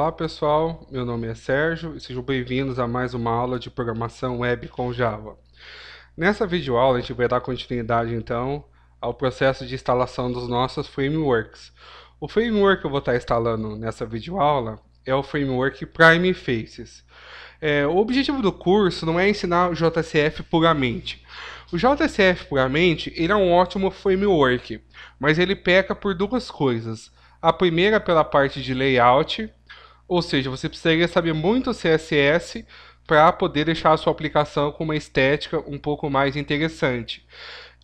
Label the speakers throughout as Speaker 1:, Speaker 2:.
Speaker 1: Olá pessoal, meu nome é Sérgio e sejam bem-vindos a mais uma aula de programação web com Java. Nessa videoaula a gente vai dar continuidade então ao processo de instalação dos nossos frameworks. O framework que eu vou estar instalando nessa videoaula é o framework Prime Faces. É, o objetivo do curso não é ensinar o JCF puramente. O JCF puramente ele é um ótimo framework, mas ele peca por duas coisas. A primeira pela parte de layout ou seja, você precisaria saber muito CSS para poder deixar a sua aplicação com uma estética um pouco mais interessante.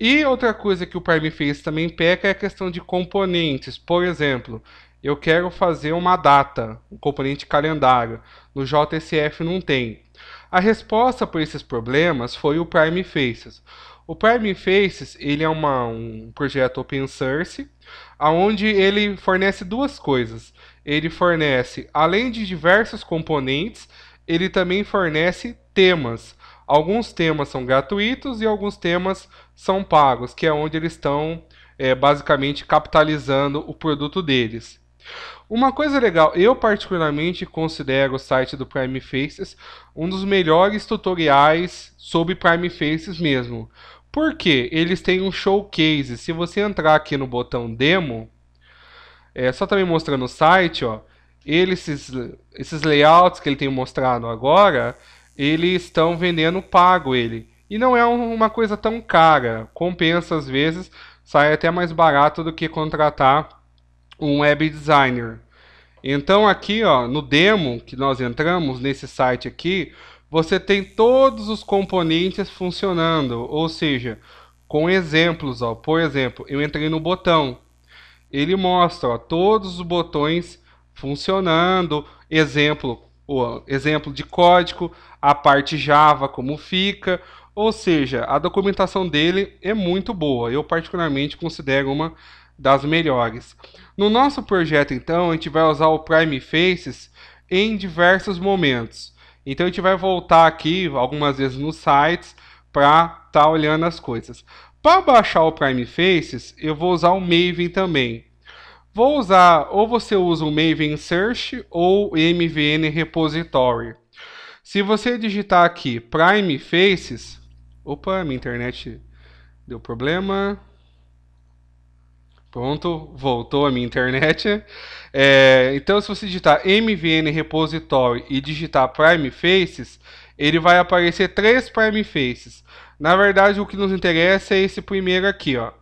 Speaker 1: E outra coisa que o Prime fez também peca é a questão de componentes. Por exemplo, eu quero fazer uma data, um componente calendário. No JSF não tem. A resposta para esses problemas foi o Prime Faces. O Prime Faces ele é uma, um projeto open source, aonde ele fornece duas coisas ele fornece, além de diversos componentes, ele também fornece temas. Alguns temas são gratuitos e alguns temas são pagos, que é onde eles estão é, basicamente capitalizando o produto deles. Uma coisa legal, eu particularmente considero o site do Prime Faces um dos melhores tutoriais sobre Prime Faces mesmo. Porque eles têm um showcase. Se você entrar aqui no botão demo, é, só também mostrando o site, ó, ele, esses, esses layouts que ele tem mostrado agora, eles estão vendendo pago ele. E não é um, uma coisa tão cara. Compensa às vezes, sai até mais barato do que contratar um web designer. Então aqui, ó, no demo que nós entramos nesse site aqui, você tem todos os componentes funcionando, ou seja, com exemplos, ó. Por exemplo, eu entrei no botão ele mostra ó, todos os botões funcionando, exemplo, ó, exemplo de código, a parte Java como fica, ou seja, a documentação dele é muito boa. Eu particularmente considero uma das melhores. No nosso projeto, então, a gente vai usar o Prime Faces em diversos momentos. Então a gente vai voltar aqui algumas vezes nos sites para estar tá olhando as coisas. Para baixar o Prime Faces, eu vou usar o Maven também. Vou usar, ou você usa o Maven Search ou MVN Repository. Se você digitar aqui Prime Faces, opa, minha internet deu problema. Pronto, voltou a minha internet. É, então, se você digitar MVN Repository e digitar Prime Faces, ele vai aparecer três Prime Faces. Na verdade, o que nos interessa é esse primeiro aqui, ó.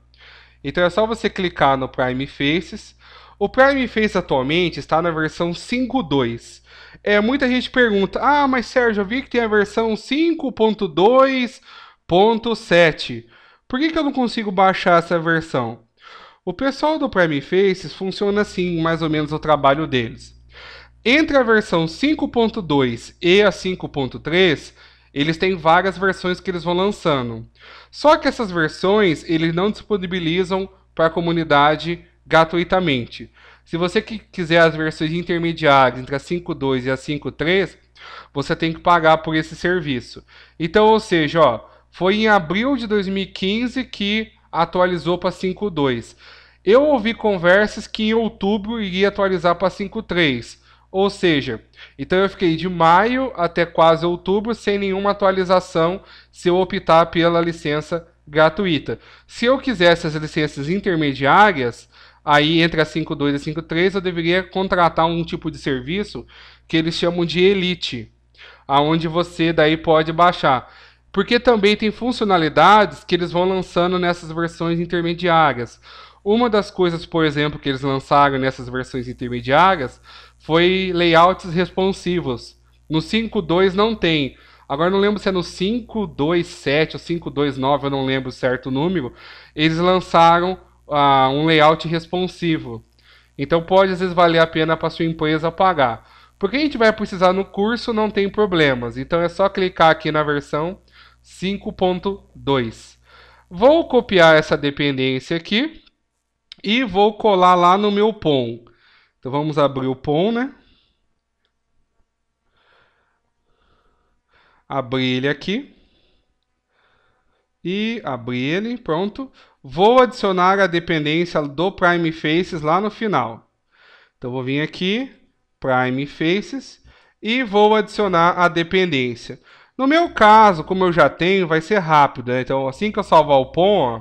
Speaker 1: Então é só você clicar no Prime Faces. O Prime Faces atualmente está na versão 5.2. É, muita gente pergunta, ah, mas Sérgio, eu vi que tem a versão 5.2.7. Por que, que eu não consigo baixar essa versão? O pessoal do Prime Faces funciona assim, mais ou menos o trabalho deles. Entre a versão 5.2 e a 5.3, eles têm várias versões que eles vão lançando. Só que essas versões eles não disponibilizam para a comunidade gratuitamente. Se você quiser as versões intermediárias entre a 5.2 e a 5.3, você tem que pagar por esse serviço. Então, ou seja, ó, foi em abril de 2015 que atualizou para 5.2. Eu ouvi conversas que em outubro iria atualizar para 5.3. Ou seja, então eu fiquei de maio até quase outubro sem nenhuma atualização se eu optar pela licença gratuita. Se eu quisesse as licenças intermediárias, aí entre a 5.2 e a 5.3 eu deveria contratar um tipo de serviço que eles chamam de Elite, aonde você daí pode baixar porque também tem funcionalidades que eles vão lançando nessas versões intermediárias. Uma das coisas, por exemplo, que eles lançaram nessas versões intermediárias foi layouts responsivos. No 5.2 não tem. Agora não lembro se é no 527 ou 529, eu não lembro certo o número. Eles lançaram ah, um layout responsivo. Então pode às vezes valer a pena para sua empresa pagar. Porque a gente vai precisar no curso, não tem problemas. Então é só clicar aqui na versão 5.2. Vou copiar essa dependência aqui e vou colar lá no meu POM. Então vamos abrir o POM, né? Abrir ele aqui. E abrir ele, pronto. Vou adicionar a dependência do Prime Faces lá no final. Então vou vir aqui, Prime Faces, e vou adicionar a dependência. No meu caso, como eu já tenho, vai ser rápido. Né? Então, assim que eu salvar o POM, ó,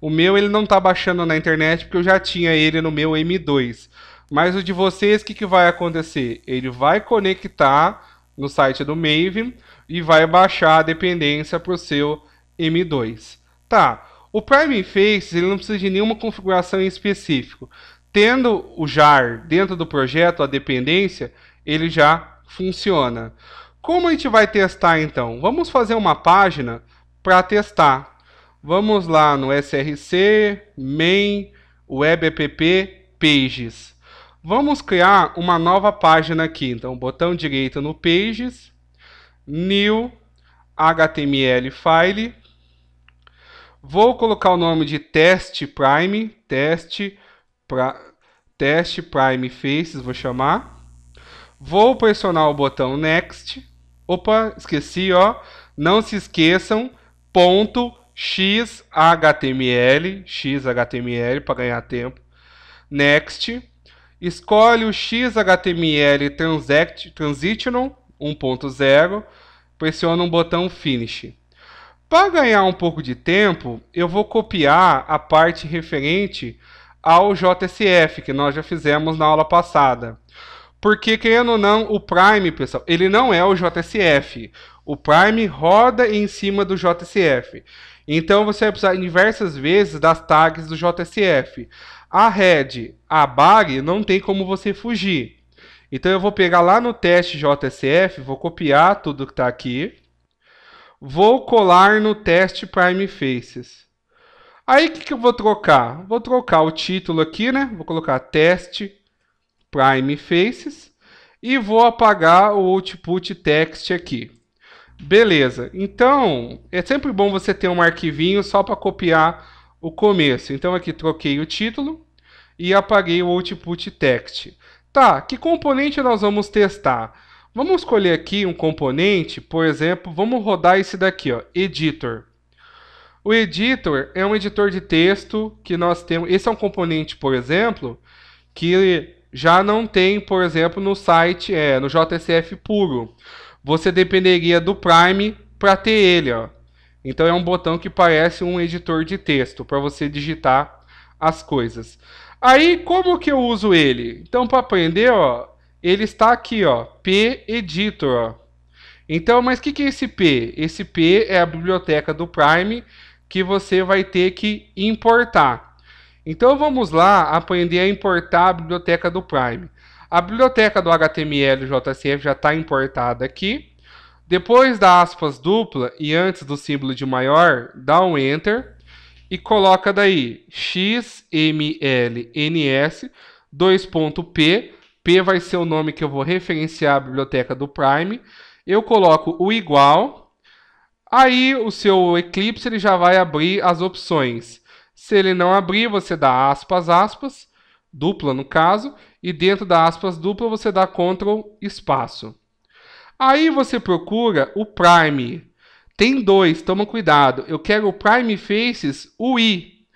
Speaker 1: o meu ele não está baixando na internet porque eu já tinha ele no meu M2. Mas o de vocês, o que, que vai acontecer? Ele vai conectar no site do Maven e vai baixar a dependência para o seu M2. Tá, o Prime Faces ele não precisa de nenhuma configuração em específico. Tendo o jar dentro do projeto, a dependência, ele já funciona. Como a gente vai testar então? Vamos fazer uma página para testar. Vamos lá no src main webapp pages. Vamos criar uma nova página aqui. Então, botão direito no pages, new html file. Vou colocar o nome de teste prime, teste pra, teste prime faces, vou chamar. Vou pressionar o botão next. Opa, esqueci, ó. Não se esqueçam, ponto xhtml, xhtml para ganhar tempo. Next. Escolhe o xhtml transact, transitional 1.0. Pressiona um botão finish. Para ganhar um pouco de tempo, eu vou copiar a parte referente ao JSF que nós já fizemos na aula passada. Porque, querendo ou não, o Prime, pessoal, ele não é o JSF. O Prime roda em cima do JSF. Então você vai precisar diversas vezes das tags do JSF. A head, a body, não tem como você fugir. Então eu vou pegar lá no teste JSF, vou copiar tudo que está aqui. Vou colar no teste Prime Faces. Aí o que, que eu vou trocar? Vou trocar o título aqui, né? Vou colocar teste prime faces e vou apagar o output text aqui. Beleza, então é sempre bom você ter um arquivinho só para copiar o começo. Então aqui troquei o título e apaguei o output text. Tá, que componente nós vamos testar? Vamos escolher aqui um componente, por exemplo, vamos rodar esse daqui, ó, editor. O editor é um editor de texto que nós temos. Esse é um componente, por exemplo, que já não tem, por exemplo, no site, é, no JSF puro. Você dependeria do Prime para ter ele, ó. Então é um botão que parece um editor de texto para você digitar as coisas. Aí como que eu uso ele? Então para aprender, ó, ele está aqui, ó, P Editor. Ó. Então, mas o que, que é esse P? Esse P é a biblioteca do Prime que você vai ter que importar. Então vamos lá aprender a importar a biblioteca do Prime. A biblioteca do HTML e já está importada aqui. Depois da aspas dupla e antes do símbolo de maior, dá um Enter e coloca daí xmlns 2.p. P vai ser o nome que eu vou referenciar a biblioteca do Prime. Eu coloco o igual. Aí o seu Eclipse ele já vai abrir as opções se ele não abrir, você dá aspas, aspas, dupla no caso, e dentro da aspas dupla você dá Ctrl espaço. Aí você procura o prime. Tem dois, toma cuidado. Eu quero o prime faces UI.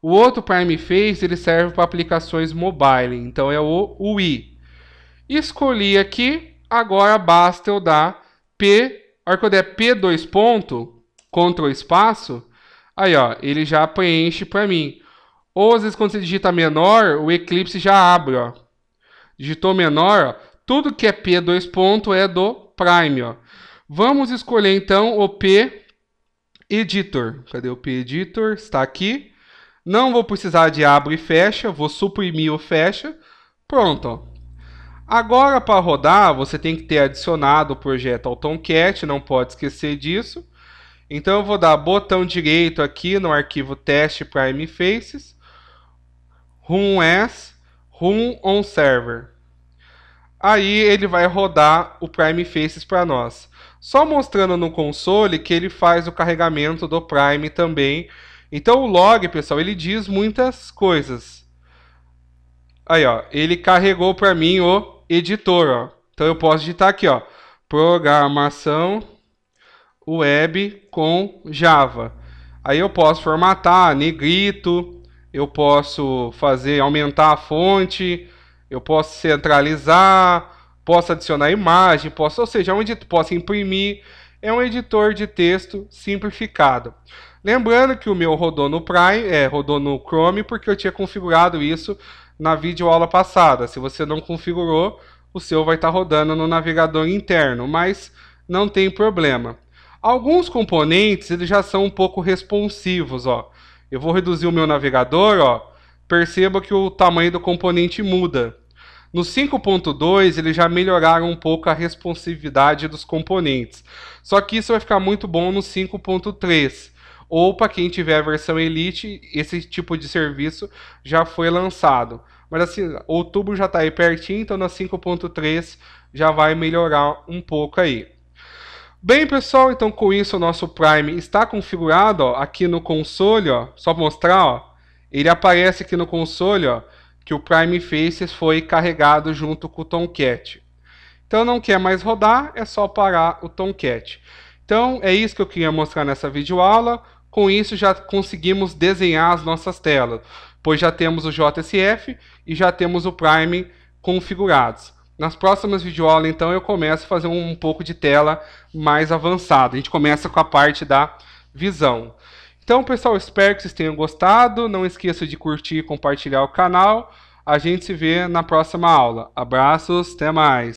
Speaker 1: O outro prime face ele serve para aplicações mobile, então é o UI. Escolhi aqui, agora basta eu dar P, a hora que eu der P dois ponto, Ctrl espaço, Aí, ó, ele já preenche para mim. Ou às vezes quando você digita menor, o Eclipse já abre, ó. Digitou menor, ó, tudo que é P 2 ponto é do Prime, ó. Vamos escolher então o P Editor. Cadê o P Editor? Está aqui. Não vou precisar de abre e fecha, vou suprimir o fecha. Pronto, ó. Agora, para rodar, você tem que ter adicionado o projeto ao Tomcat, não pode esquecer disso. Então eu vou dar botão direito aqui no arquivo teste prime faces, run as, run on server. Aí ele vai rodar o prime faces para nós. Só mostrando no console que ele faz o carregamento do prime também. Então o log, pessoal, ele diz muitas coisas. Aí, ó, ele carregou para mim o editor, ó. Então eu posso digitar aqui, ó, programação web com Java. Aí eu posso formatar, negrito, eu posso fazer aumentar a fonte, eu posso centralizar, posso adicionar imagem, posso, ou seja, é um editor, posso imprimir. É um editor de texto simplificado. Lembrando que o meu rodou no Prime, é, rodou no Chrome, porque eu tinha configurado isso na videoaula passada. Se você não configurou, o seu vai estar rodando no navegador interno, mas não tem problema. Alguns componentes eles já são um pouco responsivos, ó. Eu vou reduzir o meu navegador, ó. Perceba que o tamanho do componente muda. No 5.2 eles já melhoraram um pouco a responsividade dos componentes. Só que isso vai ficar muito bom no 5.3. Ou para quem tiver a versão Elite, esse tipo de serviço já foi lançado. Mas assim, outubro já está aí pertinho, então na 5.3 já vai melhorar um pouco aí. Bem, pessoal, então com isso o nosso Prime está configurado ó, aqui no console, ó, só para mostrar, ó, ele aparece aqui no console ó, que o Prime Faces foi carregado junto com o Tomcat. Então não quer mais rodar, é só parar o Tomcat. Então é isso que eu queria mostrar nessa videoaula. Com isso já conseguimos desenhar as nossas telas, pois já temos o JSF e já temos o Prime configurados. Nas próximas videoaulas, então, eu começo a fazer um, pouco de tela mais avançada. A gente começa com a parte da visão. Então, pessoal, espero que vocês tenham gostado. Não esqueça de curtir e compartilhar o canal. A gente se vê na próxima aula. Abraços, até mais!